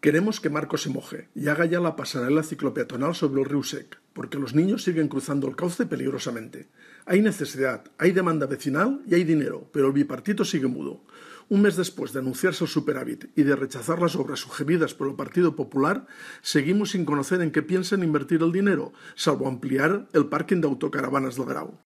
Queremos que Marco se moje y haga ya la pasarela ciclopeatonal sobre el Sec, porque los niños siguen cruzando el cauce peligrosamente. Hay necesidad, hay demanda vecinal y hay dinero, pero el bipartito sigue mudo. Un mes después de anunciarse el superávit y de rechazar las obras sugeridas por el Partido Popular, seguimos sin conocer en qué piensan invertir el dinero, salvo ampliar el parking de autocaravanas del Grau.